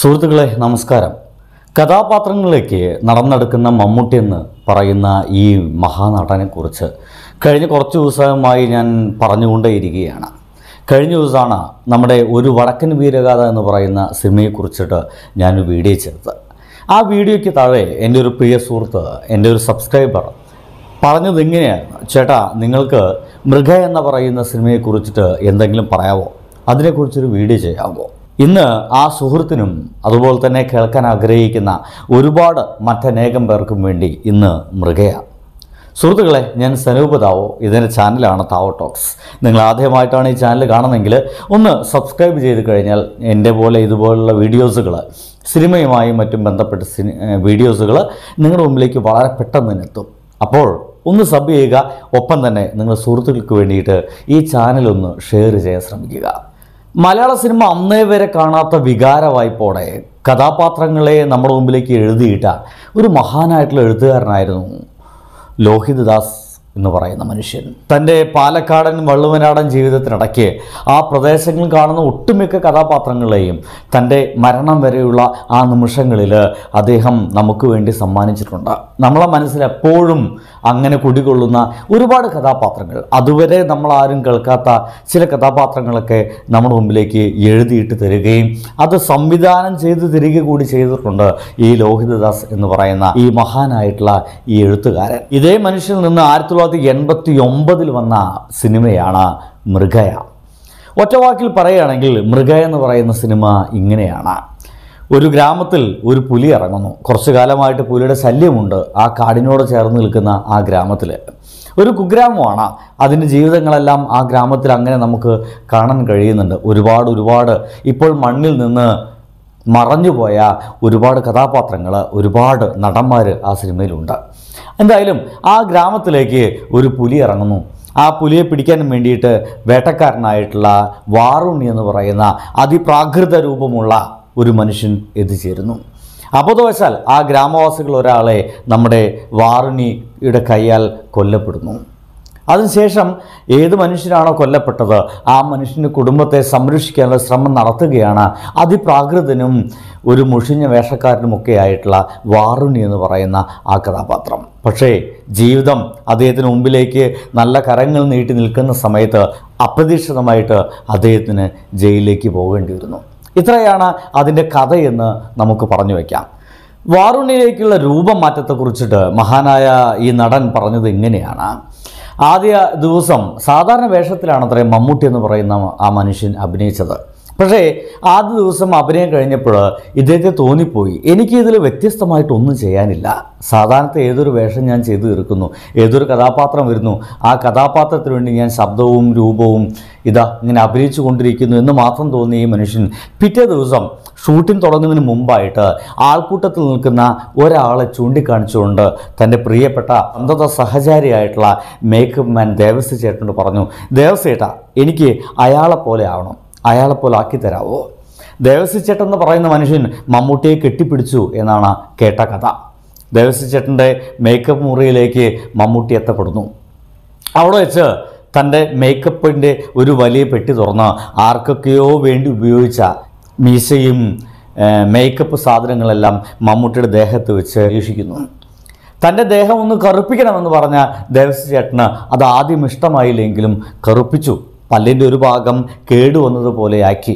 സുഹൃത്തുക്കളെ നമസ്കാരം കഥാപാത്രങ്ങളിലേക്ക് നടന്നെടുക്കുന്ന മമ്മൂട്ടി എന്ന് പറയുന്ന ഈ മഹാനടനെക്കുറിച്ച് കഴിഞ്ഞ കുറച്ച് ദിവസമായി ഞാൻ പറഞ്ഞുകൊണ്ടേയിരിക്കുകയാണ് കഴിഞ്ഞ ദിവസമാണ് നമ്മുടെ ഒരു വടക്കൻ വീരഗാഥ എന്ന് പറയുന്ന സിനിമയെക്കുറിച്ചിട്ട് ഞാൻ വീഡിയോ ചെയ്തത് ആ വീഡിയോയ്ക്ക് താഴെ എൻ്റെ ഒരു പ്രിയ സുഹൃത്ത് എൻ്റെ ഒരു സബ്സ്ക്രൈബർ പറഞ്ഞത് ഇങ്ങനെയാണ് ചേട്ടാ നിങ്ങൾക്ക് മൃഗ എന്ന് പറയുന്ന സിനിമയെക്കുറിച്ചിട്ട് എന്തെങ്കിലും പറയാമോ അതിനെക്കുറിച്ചൊരു വീഡിയോ ചെയ്യാമോ ഇന്ന് ആ സുഹൃത്തിനും അതുപോലെ തന്നെ കേൾക്കാൻ ആഗ്രഹിക്കുന്ന ഒരുപാട് മറ്റനേകം പേർക്കും വേണ്ടി ഇന്ന് മൃഗയ സുഹൃത്തുക്കളെ ഞാൻ സനൂപ താവോ ഇതിൻ്റെ ചാനലാണ് താവോ ടോക്സ് നിങ്ങൾ ആദ്യമായിട്ടാണ് ഈ ചാനൽ കാണുന്നെങ്കിൽ ഒന്ന് സബ്സ്ക്രൈബ് ചെയ്ത് കഴിഞ്ഞാൽ എൻ്റെ പോലെ ഇതുപോലുള്ള വീഡിയോസുകൾ സിനിമയുമായി മറ്റും ബന്ധപ്പെട്ട സിനി വീഡിയോസുകൾ നിങ്ങളുടെ മുമ്പിലേക്ക് വളരെ പെട്ടെന്ന് തന്നെ എത്തും അപ്പോൾ ഒന്ന് സബ് ചെയ്യുക ഒപ്പം തന്നെ നിങ്ങളുടെ സുഹൃത്തുക്കൾക്ക് വേണ്ടിയിട്ട് ഈ ചാനലൊന്ന് ഷെയർ ചെയ്യാൻ ശ്രമിക്കുക മലയാള സിനിമ അന്നേ വരെ കാണാത്ത വികാരവായ്പോടെ കഥാപാത്രങ്ങളെ നമ്മുടെ മുമ്പിലേക്ക് എഴുതിയിട്ട ഒരു മഹാനായിട്ടുള്ള എഴുത്തുകാരനായിരുന്നു ലോഹിത് ദാസ് എന്ന് പറയുന്ന മനുഷ്യൻ തൻ്റെ പാലക്കാടൻ വള്ളുവനാടൻ ജീവിതത്തിനിടയ്ക്ക് ആ പ്രദേശങ്ങളിൽ കാണുന്ന ഒട്ടുമിക്ക കഥാപാത്രങ്ങളെയും തൻ്റെ മരണം വരെയുള്ള ആ നിമിഷങ്ങളിൽ അദ്ദേഹം നമുക്ക് വേണ്ടി സമ്മാനിച്ചിട്ടുണ്ട് നമ്മളെ മനസ്സിൽ എപ്പോഴും അങ്ങനെ കുടികൊള്ളുന്ന ഒരുപാട് കഥാപാത്രങ്ങൾ അതുവരെ നമ്മൾ ആരും കേൾക്കാത്ത ചില കഥാപാത്രങ്ങളൊക്കെ നമ്മുടെ മുമ്പിലേക്ക് എഴുതിയിട്ട് തരികയും അത് സംവിധാനം ചെയ്ത് തിരികെ കൂടി ചെയ്തിട്ടുണ്ട് ഈ ലോഹിതദാസ് എന്ന് പറയുന്ന ഈ മഹാനായിട്ടുള്ള ഈ എഴുത്തുകാരൻ ഇതേ മനുഷ്യനിൽ നിന്ന് ആയിരത്തി തൊള്ളായിരത്തി എൺപത്തി ഒമ്പതിൽ വന്ന സിനിമയാണ് മൃഗയ ഒറ്റവാക്കിൽ പറയുകയാണെങ്കിൽ മൃഗയ എന്ന് പറയുന്ന സിനിമ ഇങ്ങനെയാണ് ഒരു ഗ്രാമത്തിൽ ഒരു പുലി ഇറങ്ങുന്നു കുറച്ചു കാലമായിട്ട് പുലിയുടെ ശല്യമുണ്ട് ആ കാടിനോട് ചേർന്ന് നിൽക്കുന്ന ആ ഗ്രാമത്തിൽ ഒരു കുഗ്രാമമാണ് അതിൻ്റെ ജീവിതങ്ങളെല്ലാം ആ ഗ്രാമത്തിൽ അങ്ങനെ നമുക്ക് കാണാൻ കഴിയുന്നുണ്ട് ഒരുപാട് ഒരുപാട് ഇപ്പോൾ മണ്ണിൽ നിന്ന് മറഞ്ഞുപോയ ഒരുപാട് കഥാപാത്രങ്ങൾ ഒരുപാട് നടന്മാർ ആ സിനിമയിലുണ്ട് എന്തായാലും ആ ഗ്രാമത്തിലേക്ക് ഒരു പുലി ഇറങ്ങുന്നു ആ പുലിയെ പിടിക്കാൻ വേണ്ടിയിട്ട് വേട്ടക്കാരനായിട്ടുള്ള വാറുണ്ണി എന്ന് പറയുന്ന അതിപ്രാകൃത രൂപമുള്ള ഒരു മനുഷ്യൻ എത്തിച്ചേരുന്നു അബോധവശാൽ ആ ഗ്രാമവാസികൾ ഒരാളെ നമ്മുടെ വാറുണിയുടെ കൈയാൽ കൊല്ലപ്പെടുന്നു അതിനുശേഷം ഏത് മനുഷ്യനാണോ കൊല്ലപ്പെട്ടത് ആ മനുഷ്യൻ്റെ കുടുംബത്തെ സംരക്ഷിക്കാനുള്ള ശ്രമം നടത്തുകയാണ് അതിപ്രാകൃതനും ഒരു മുഷിഞ്ഞ വേഷക്കാരനുമൊക്കെ ആയിട്ടുള്ള വാറുണി എന്ന് പറയുന്ന ആ കഥാപാത്രം പക്ഷേ ജീവിതം അദ്ദേഹത്തിന് മുമ്പിലേക്ക് നല്ല കരങ്ങൾ നീട്ടി നിൽക്കുന്ന സമയത്ത് അപ്രതീക്ഷിതമായിട്ട് അദ്ദേഹത്തിന് ജയിലിലേക്ക് പോകേണ്ടി വരുന്നു ഇത്രയാണ് അതിൻ്റെ കഥയെന്ന് നമുക്ക് പറഞ്ഞു വയ്ക്കാം വാറുണിയിലേക്കുള്ള രൂപമാറ്റത്തെക്കുറിച്ചിട്ട് മഹാനായ ഈ നടൻ പറഞ്ഞത് ഇങ്ങനെയാണ് ആദ്യ ദിവസം സാധാരണ വേഷത്തിലാണ് അത്രയും മമ്മൂട്ടി എന്ന് പറയുന്ന ആ മനുഷ്യൻ അഭിനയിച്ചത് പക്ഷേ ആദ്യ ദിവസം അഭിനയം കഴിഞ്ഞപ്പോൾ ഇദ്ദേഹത്തെ തോന്നിപ്പോയി എനിക്ക് വ്യത്യസ്തമായിട്ടൊന്നും ഒന്നും ചെയ്യാനില്ല സാധാരണത്തെ ഏതൊരു വേഷം ഞാൻ ചെയ്തു തീർക്കുന്നു ഏതൊരു കഥാപാത്രം വരുന്നു ആ കഥാപാത്രത്തിന് വേണ്ടി ഞാൻ ശബ്ദവും രൂപവും ഇതാ ഇങ്ങനെ അഭിനയിച്ചു കൊണ്ടിരിക്കുന്നു എന്ന് മാത്രം തോന്നിയ ഈ മനുഷ്യൻ പിറ്റേ ദിവസം ഷൂട്ടിംഗ് തുടങ്ങുന്നതിന് മുമ്പായിട്ട് ആൾക്കൂട്ടത്തിൽ നിൽക്കുന്ന ഒരാളെ ചൂണ്ടിക്കാണിച്ചുകൊണ്ട് തൻ്റെ പ്രിയപ്പെട്ട അന്ധത സഹചാരിയായിട്ടുള്ള മേക്കപ്പ് മാൻ ദേവസ്വ ചേട്ടനോട് പറഞ്ഞു ദേവസ്വേട്ട എനിക്ക് അയാളെ പോലെ ആവണം അയാളെപ്പോലെ ആക്കി തരാവോ ദേവസ്വച്ചേട്ടൻ എന്ന് പറയുന്ന മനുഷ്യൻ മമ്മൂട്ടിയെ കെട്ടിപ്പിടിച്ചു എന്നാണ് കേട്ട കഥ ദേവസ്വച്ചേട്ടൻ്റെ മേക്കപ്പ് മുറിയിലേക്ക് മമ്മൂട്ടി എത്തപ്പെടുന്നു അവിടെ വെച്ച് തൻ്റെ മേക്കപ്പിൻ്റെ ഒരു വലിയ പെട്ടി തുറന്ന് ആർക്കൊക്കെയോ വേണ്ടി ഉപയോഗിച്ച മീശയും മേക്കപ്പ് സാധനങ്ങളെല്ലാം മമ്മൂട്ടിയുടെ ദേഹത്ത് വെച്ച് വീക്ഷിക്കുന്നു തൻ്റെ ദേഹം ഒന്ന് കറുപ്പിക്കണമെന്ന് പറഞ്ഞ ദേവസ്വ ചേട്ടന് അത് ആദ്യം ഇഷ്ടമായില്ലെങ്കിലും കറുപ്പിച്ചു പല്ലിൻ്റെ ഒരു ഭാഗം കേടുവന്നതുപോലെയാക്കി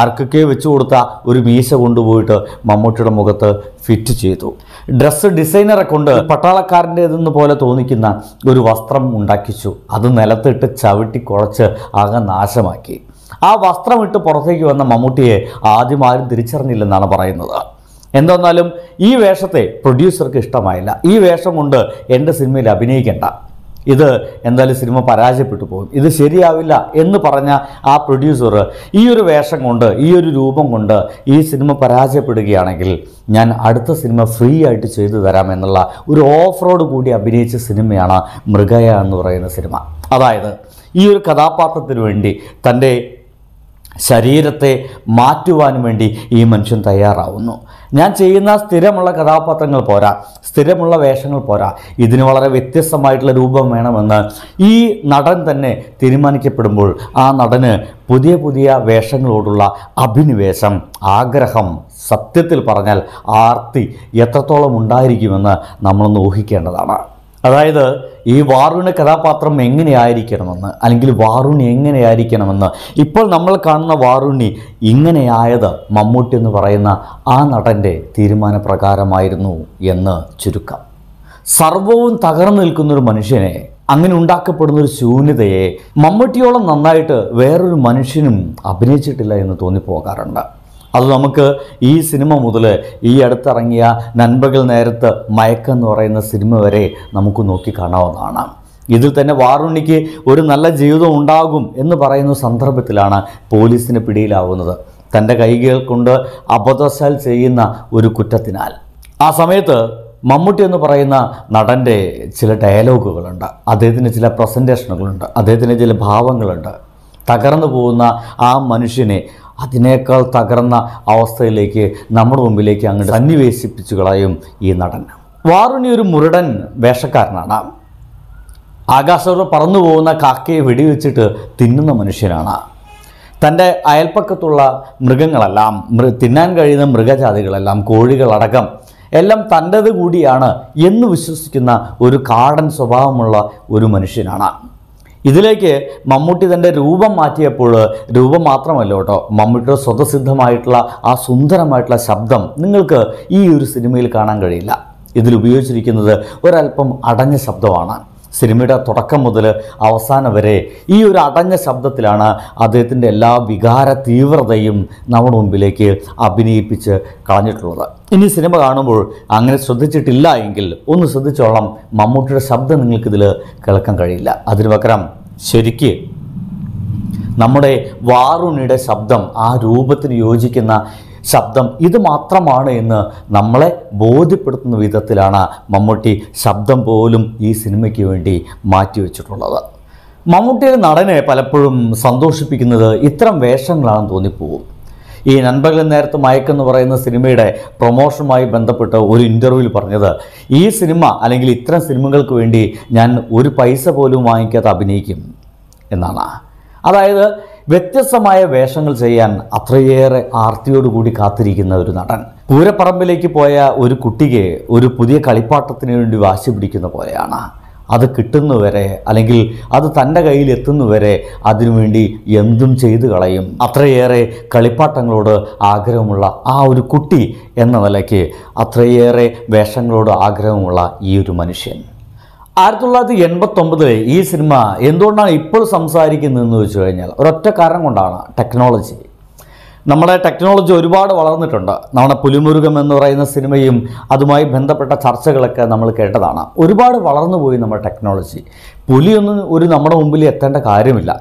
ആർക്കൊക്കെ വെച്ചു കൊടുത്ത ഒരു മീശ കൊണ്ടുപോയിട്ട് മമ്മൂട്ടിയുടെ മുഖത്ത് ഫിറ്റ് ചെയ്തു ഡ്രസ്സ് ഡിസൈനറെ കൊണ്ട് പട്ടാളക്കാരൻ്റേതെന്ന് പോലെ തോന്നിക്കുന്ന ഒരു വസ്ത്രം ഉണ്ടാക്കിച്ചു അത് നിലത്തിട്ട് ചവിട്ടി കുറച്ച് ആകെ നാശമാക്കി ആ വസ്ത്രമിട്ട് പുറത്തേക്ക് വന്ന മമ്മൂട്ടിയെ ആദ്യം ആരും തിരിച്ചറിഞ്ഞില്ലെന്നാണ് പറയുന്നത് എന്തെന്നാലും ഈ വേഷത്തെ പ്രൊഡ്യൂസർക്ക് ഇഷ്ടമായില്ല ഈ വേഷം കൊണ്ട് എൻ്റെ സിനിമയിൽ അഭിനയിക്കേണ്ട ഇത് എന്തായാലും സിനിമ പരാജയപ്പെട്ടു പോകും ഇത് ശരിയാവില്ല എന്ന് പറഞ്ഞ ആ പ്രൊഡ്യൂസർ ഈ ഒരു വേഷം കൊണ്ട് ഈ ഒരു രൂപം കൊണ്ട് ഈ സിനിമ പരാജയപ്പെടുകയാണെങ്കിൽ ഞാൻ അടുത്ത സിനിമ ഫ്രീ ആയിട്ട് ചെയ്തു തരാമെന്നുള്ള എന്നുള്ള ഒരു ഓഫറോട് കൂടി അഭിനയിച്ച സിനിമയാണ് മൃഗയ എന്ന് പറയുന്ന സിനിമ അതായത് ഈ ഒരു കഥാപാത്രത്തിന് വേണ്ടി തൻ്റെ ശരീരത്തെ മാറ്റുവാനും വേണ്ടി ഈ മനുഷ്യൻ തയ്യാറാവുന്നു ഞാൻ ചെയ്യുന്ന സ്ഥിരമുള്ള കഥാപാത്രങ്ങൾ പോരാ സ്ഥിരമുള്ള വേഷങ്ങൾ പോരാ ഇതിന് വളരെ വ്യത്യസ്തമായിട്ടുള്ള രൂപം വേണമെന്ന് ഈ നടൻ തന്നെ തീരുമാനിക്കപ്പെടുമ്പോൾ ആ നടന് പുതിയ പുതിയ വേഷങ്ങളോടുള്ള അഭിനിവേശം ആഗ്രഹം സത്യത്തിൽ പറഞ്ഞാൽ ആർത്തി എത്രത്തോളം ഉണ്ടായിരിക്കുമെന്ന് നമ്മളൊന്ന് ഊഹിക്കേണ്ടതാണ് അതായത് ഈ വാറുവിൻ്റെ കഥാപാത്രം എങ്ങനെയായിരിക്കണമെന്ന് അല്ലെങ്കിൽ വാറുണി എങ്ങനെയായിരിക്കണമെന്ന് ഇപ്പോൾ നമ്മൾ കാണുന്ന വാറുണി ഇങ്ങനെയായത് മമ്മൂട്ടി എന്ന് പറയുന്ന ആ നടൻ്റെ തീരുമാനപ്രകാരമായിരുന്നു എന്ന് ചുരുക്കം സർവവും തകർന്നു നിൽക്കുന്നൊരു മനുഷ്യനെ അങ്ങനെ ഉണ്ടാക്കപ്പെടുന്ന ഒരു ശൂന്യതയെ മമ്മൂട്ടിയോളം നന്നായിട്ട് വേറൊരു മനുഷ്യനും അഭിനയിച്ചിട്ടില്ല എന്ന് തോന്നിപ്പോകാറുണ്ട് അത് നമുക്ക് ഈ സിനിമ മുതൽ ഈ അടുത്തിറങ്ങിയ നൻപകൽ നേരത്ത് എന്ന് പറയുന്ന സിനിമ വരെ നമുക്ക് നോക്കി കാണാവുന്നതാണ് ഇതിൽ തന്നെ വാറുണ്ണിക്ക് ഒരു നല്ല ജീവിതം ഉണ്ടാകും എന്ന് പറയുന്ന സന്ദർഭത്തിലാണ് പോലീസിന് പിടിയിലാവുന്നത് തൻ്റെ കൈകൾ കൊണ്ട് അബദ്ധശാൽ ചെയ്യുന്ന ഒരു കുറ്റത്തിനാൽ ആ സമയത്ത് മമ്മൂട്ടി എന്ന് പറയുന്ന നടൻ്റെ ചില ഡയലോഗുകളുണ്ട് അദ്ദേഹത്തിന് ചില പ്രസൻറ്റേഷനുകളുണ്ട് അദ്ദേഹത്തിന് ചില ഭാവങ്ങളുണ്ട് തകർന്നു പോകുന്ന ആ മനുഷ്യനെ അതിനേക്കാൾ തകർന്ന അവസ്ഥയിലേക്ക് നമ്മുടെ മുമ്പിലേക്ക് അങ്ങോട്ട് സന്നിവേശിപ്പിച്ചു കളയും ഈ നടൻ വാറുണി ഒരു മുരടൻ വേഷക്കാരനാണ് ആകാശത്തോടെ പറന്നു പോകുന്ന കാക്കയെ വെടിവെച്ചിട്ട് തിന്നുന്ന മനുഷ്യനാണ് തൻ്റെ അയൽപ്പക്കത്തുള്ള മൃഗങ്ങളെല്ലാം മൃ തിന്നാൻ കഴിയുന്ന മൃഗജാതികളെല്ലാം കോഴികളടക്കം എല്ലാം തൻ്റെത് കൂടിയാണ് എന്ന് വിശ്വസിക്കുന്ന ഒരു കാടൻ സ്വഭാവമുള്ള ഒരു മനുഷ്യനാണ് ഇതിലേക്ക് മമ്മൂട്ടി തൻ്റെ രൂപം മാറ്റിയപ്പോൾ രൂപം മാത്രമല്ല കേട്ടോ മമ്മൂട്ടിയുടെ സ്വതസിദ്ധമായിട്ടുള്ള ആ സുന്ദരമായിട്ടുള്ള ശബ്ദം നിങ്ങൾക്ക് ഈ ഒരു സിനിമയിൽ കാണാൻ കഴിയില്ല ഇതിൽ ഉപയോഗിച്ചിരിക്കുന്നത് ഒരല്പം അടഞ്ഞ ശബ്ദമാണ് സിനിമയുടെ തുടക്കം മുതൽ അവസാനം വരെ ഈ ഒരു അടഞ്ഞ ശബ്ദത്തിലാണ് അദ്ദേഹത്തിൻ്റെ എല്ലാ വികാര തീവ്രതയും നമ്മുടെ മുമ്പിലേക്ക് അഭിനയിപ്പിച്ച് കളഞ്ഞിട്ടുള്ളത് ഇനി സിനിമ കാണുമ്പോൾ അങ്ങനെ ശ്രദ്ധിച്ചിട്ടില്ല എങ്കിൽ ഒന്ന് ശ്രദ്ധിച്ചോളം മമ്മൂട്ടിയുടെ ശബ്ദം നിങ്ങൾക്കിതിൽ കേൾക്കാൻ കഴിയില്ല അതിന് പകരം ശരിക്ക് നമ്മുടെ വാറുണിയുടെ ശബ്ദം ആ രൂപത്തിന് യോജിക്കുന്ന ശബ്ദം ഇത് മാത്രമാണ് എന്ന് നമ്മളെ ബോധ്യപ്പെടുത്തുന്ന വിധത്തിലാണ് മമ്മൂട്ടി ശബ്ദം പോലും ഈ സിനിമയ്ക്ക് വേണ്ടി മാറ്റിവെച്ചിട്ടുള്ളത് മമ്മൂട്ടിയുടെ നടനെ പലപ്പോഴും സന്തോഷിപ്പിക്കുന്നത് ഇത്തരം വേഷങ്ങളാണെന്ന് തോന്നിപ്പോകും ഈ നൻപകൽ നേരത്ത് മയക്കെന്ന് പറയുന്ന സിനിമയുടെ പ്രൊമോഷനുമായി ബന്ധപ്പെട്ട് ഒരു ഇൻ്റർവ്യൂവിൽ പറഞ്ഞത് ഈ സിനിമ അല്ലെങ്കിൽ ഇത്തരം സിനിമകൾക്ക് വേണ്ടി ഞാൻ ഒരു പൈസ പോലും വാങ്ങിക്കാതെ അഭിനയിക്കും എന്നാണ് അതായത് വ്യത്യസ്തമായ വേഷങ്ങൾ ചെയ്യാൻ അത്രയേറെ ആർത്തിയോടുകൂടി കാത്തിരിക്കുന്ന ഒരു നടൻ പൂരപ്പറമ്പിലേക്ക് പോയ ഒരു കുട്ടിക്ക് ഒരു പുതിയ കളിപ്പാട്ടത്തിന് വേണ്ടി വാശി പിടിക്കുന്ന പോലെയാണ് അത് കിട്ടുന്നവരെ അല്ലെങ്കിൽ അത് തൻ്റെ കയ്യിൽ എത്തുന്നവരെ അതിനുവേണ്ടി എന്തും ചെയ്തു കളയും അത്രയേറെ കളിപ്പാട്ടങ്ങളോട് ആഗ്രഹമുള്ള ആ ഒരു കുട്ടി എന്ന നിലയ്ക്ക് അത്രയേറെ വേഷങ്ങളോട് ആഗ്രഹമുള്ള ഈ ഒരു മനുഷ്യൻ ആയിരത്തി തൊള്ളായിരത്തി എൺപത്തി ഒമ്പതിലെ ഈ സിനിമ എന്തുകൊണ്ടാണ് ഇപ്പോൾ സംസാരിക്കുന്നതെന്ന് വെച്ച് കഴിഞ്ഞാൽ ഒരൊറ്റ കാരണം കൊണ്ടാണ് ടെക്നോളജി നമ്മുടെ ടെക്നോളജി ഒരുപാട് വളർന്നിട്ടുണ്ട് നമ്മുടെ പുലിമുരുകം എന്ന് പറയുന്ന സിനിമയും അതുമായി ബന്ധപ്പെട്ട ചർച്ചകളൊക്കെ നമ്മൾ കേട്ടതാണ് ഒരുപാട് വളർന്നു പോയി നമ്മുടെ ടെക്നോളജി പുലിയൊന്നും ഒരു നമ്മുടെ മുമ്പിൽ എത്തേണ്ട കാര്യമില്ല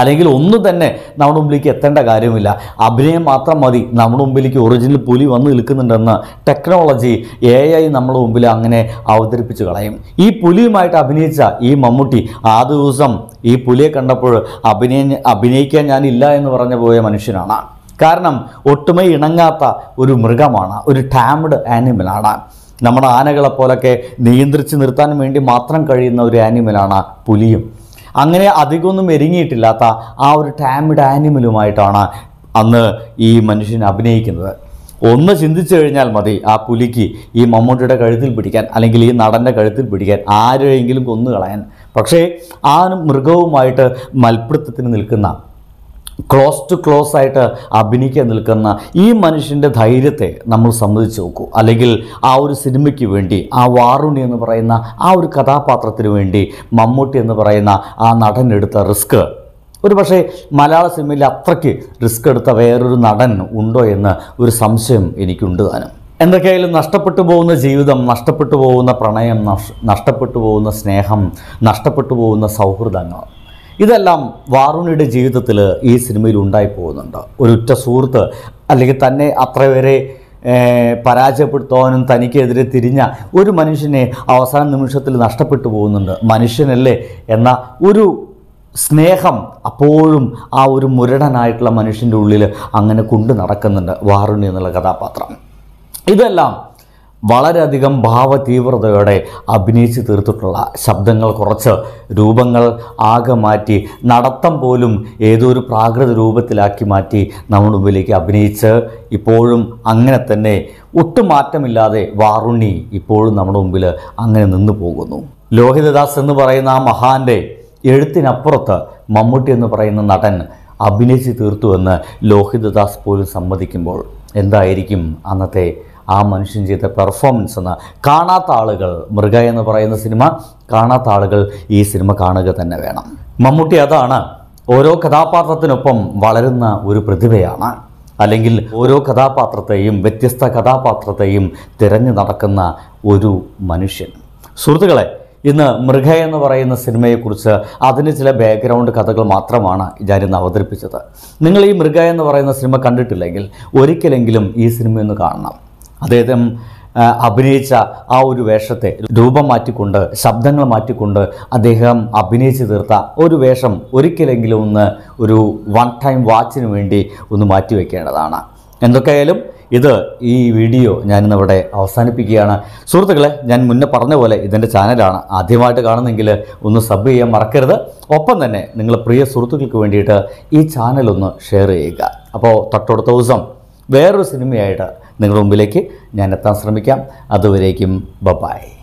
അല്ലെങ്കിൽ ഒന്നും തന്നെ നമ്മുടെ മുമ്പിലേക്ക് എത്തേണ്ട കാര്യമില്ല അഭിനയം മാത്രം മതി നമ്മുടെ മുമ്പിലേക്ക് ഒറിജിനൽ പുലി വന്ന് നിൽക്കുന്നുണ്ടെന്ന് ടെക്നോളജി എ ഐ നമ്മുടെ മുമ്പിൽ അങ്ങനെ അവതരിപ്പിച്ച് കളയും ഈ പുലിയുമായിട്ട് അഭിനയിച്ച ഈ മമ്മൂട്ടി ആ ദിവസം ഈ പുലിയെ കണ്ടപ്പോൾ അഭിനയ അഭിനയിക്കാൻ ഞാനില്ല എന്ന് പറഞ്ഞു പോയ മനുഷ്യനാണ് കാരണം ഒട്ടുമേ ഇണങ്ങാത്ത ഒരു മൃഗമാണ് ഒരു ടാംഡ് ആനിമലാണ് നമ്മുടെ ആനകളെ പോലൊക്കെ നിയന്ത്രിച്ച് നിർത്താൻ വേണ്ടി മാത്രം കഴിയുന്ന ഒരു ആനിമലാണ് പുലിയും അങ്ങനെ അധികമൊന്നും എരുങ്ങിയിട്ടില്ലാത്ത ആ ഒരു ടാമിഡ് ആനിമലുമായിട്ടാണ് അന്ന് ഈ മനുഷ്യൻ അഭിനയിക്കുന്നത് ഒന്ന് ചിന്തിച്ചു കഴിഞ്ഞാൽ മതി ആ പുലിക്ക് ഈ മമ്മൂട്ടിയുടെ കഴുത്തിൽ പിടിക്കാൻ അല്ലെങ്കിൽ ഈ നടൻ്റെ കഴുത്തിൽ പിടിക്കാൻ ആരെയെങ്കിലും കൊന്നു കളയാൻ പക്ഷേ ആ മൃഗവുമായിട്ട് മൽപ്പിടുത്തത്തിന് നിൽക്കുന്ന ക്ലോസ് ടു ക്ലോസ് ആയിട്ട് അഭിനയിക്കാൻ നിൽക്കുന്ന ഈ മനുഷ്യൻ്റെ ധൈര്യത്തെ നമ്മൾ സമ്മതിച്ച് നോക്കൂ അല്ലെങ്കിൽ ആ ഒരു സിനിമയ്ക്ക് വേണ്ടി ആ വാറുണി എന്ന് പറയുന്ന ആ ഒരു കഥാപാത്രത്തിന് വേണ്ടി മമ്മൂട്ടി എന്ന് പറയുന്ന ആ നടൻ എടുത്ത റിസ്ക് ഒരു പക്ഷേ മലയാള സിനിമയിൽ അത്രയ്ക്ക് റിസ്ക് എടുത്ത വേറൊരു നടൻ ഉണ്ടോ എന്ന് ഒരു സംശയം എനിക്കുണ്ട് താനും എന്തൊക്കെയായാലും നഷ്ടപ്പെട്ടു പോകുന്ന ജീവിതം നഷ്ടപ്പെട്ടു പോകുന്ന പ്രണയം നഷ്ടപ്പെട്ടു പോകുന്ന സ്നേഹം നഷ്ടപ്പെട്ടു പോകുന്ന സൗഹൃദങ്ങൾ ഇതെല്ലാം വാറുണിയുടെ ജീവിതത്തിൽ ഈ സിനിമയിൽ ഉണ്ടായി പോകുന്നുണ്ട് ഒരു സുഹൃത്ത് അല്ലെങ്കിൽ തന്നെ അത്ര വരെ പരാജയപ്പെടുത്തുവാനും തനിക്കെതിരെ തിരിഞ്ഞ ഒരു മനുഷ്യനെ അവസാന നിമിഷത്തിൽ നഷ്ടപ്പെട്ടു പോകുന്നുണ്ട് മനുഷ്യനല്ലേ എന്ന ഒരു സ്നേഹം അപ്പോഴും ആ ഒരു മുരടനായിട്ടുള്ള മനുഷ്യൻ്റെ ഉള്ളിൽ അങ്ങനെ കൊണ്ടു നടക്കുന്നുണ്ട് വാറുണി എന്നുള്ള കഥാപാത്രം ഇതെല്ലാം വളരെയധികം ഭാവതീവ്രതയോടെ അഭിനയിച്ച് തീർത്തിട്ടുള്ള ശബ്ദങ്ങൾ കുറച്ച് രൂപങ്ങൾ ആകെ മാറ്റി നടത്തം പോലും ഏതോ ഒരു പ്രാകൃത രൂപത്തിലാക്കി മാറ്റി നമ്മുടെ മുമ്പിലേക്ക് അഭിനയിച്ച് ഇപ്പോഴും അങ്ങനെ തന്നെ ഒട്ടും മാറ്റമില്ലാതെ വാറുണ്ണി ഇപ്പോഴും നമ്മുടെ മുമ്പിൽ അങ്ങനെ നിന്നു പോകുന്നു ലോഹിതദാസ് എന്ന് പറയുന്ന ആ മഹാൻ്റെ എഴുത്തിനപ്പുറത്ത് മമ്മൂട്ടി എന്ന് പറയുന്ന നടൻ അഭിനയിച്ച് തീർത്തുവെന്ന് ലോഹിതദാസ് പോലും സമ്മതിക്കുമ്പോൾ എന്തായിരിക്കും അന്നത്തെ ആ മനുഷ്യൻ ചെയ്ത പെർഫോമൻസ് എന്ന് കാണാത്ത ആളുകൾ മൃഗ എന്ന് പറയുന്ന സിനിമ കാണാത്ത ആളുകൾ ഈ സിനിമ കാണുക തന്നെ വേണം മമ്മൂട്ടി അതാണ് ഓരോ കഥാപാത്രത്തിനൊപ്പം വളരുന്ന ഒരു പ്രതിഭയാണ് അല്ലെങ്കിൽ ഓരോ കഥാപാത്രത്തെയും വ്യത്യസ്ത കഥാപാത്രത്തെയും തിരഞ്ഞു നടക്കുന്ന ഒരു മനുഷ്യൻ സുഹൃത്തുക്കളെ ഇന്ന് മൃഗ എന്ന് പറയുന്ന സിനിമയെക്കുറിച്ച് അതിന് ചില ബാക്ക്ഗ്രൗണ്ട് കഥകൾ മാത്രമാണ് ഞാനിന്ന് അവതരിപ്പിച്ചത് നിങ്ങൾ ഈ മൃഗ എന്ന് പറയുന്ന സിനിമ കണ്ടിട്ടില്ലെങ്കിൽ ഒരിക്കലെങ്കിലും ഈ സിനിമയൊന്ന് കാണണം അദ്ദേഹം അഭിനയിച്ച ആ ഒരു വേഷത്തെ രൂപം മാറ്റിക്കൊണ്ട് ശബ്ദങ്ങൾ മാറ്റിക്കൊണ്ട് അദ്ദേഹം അഭിനയിച്ച് തീർത്ത ഒരു വേഷം ഒരിക്കലെങ്കിലും ഒന്ന് ഒരു വൺ ടൈം വാച്ചിന് വേണ്ടി ഒന്ന് മാറ്റിവെക്കേണ്ടതാണ് എന്തൊക്കെയായാലും ഇത് ഈ വീഡിയോ ഞാനിന്നിവിടെ അവസാനിപ്പിക്കുകയാണ് സുഹൃത്തുക്കളെ ഞാൻ മുന്നേ പറഞ്ഞ പോലെ ഇതിൻ്റെ ചാനലാണ് ആദ്യമായിട്ട് കാണുന്നെങ്കിൽ ഒന്ന് സബ് ചെയ്യാൻ മറക്കരുത് ഒപ്പം തന്നെ നിങ്ങൾ പ്രിയ സുഹൃത്തുക്കൾക്ക് വേണ്ടിയിട്ട് ഈ ചാനലൊന്ന് ഷെയർ ചെയ്യുക അപ്പോൾ തൊട്ടടുത്ത ദിവസം വേറൊരു സിനിമയായിട്ട് നിങ്ങളുടെ മുമ്പിലേക്ക് ഞാൻ എത്താൻ ശ്രമിക്കാം അതുവരേക്കും ബബായ്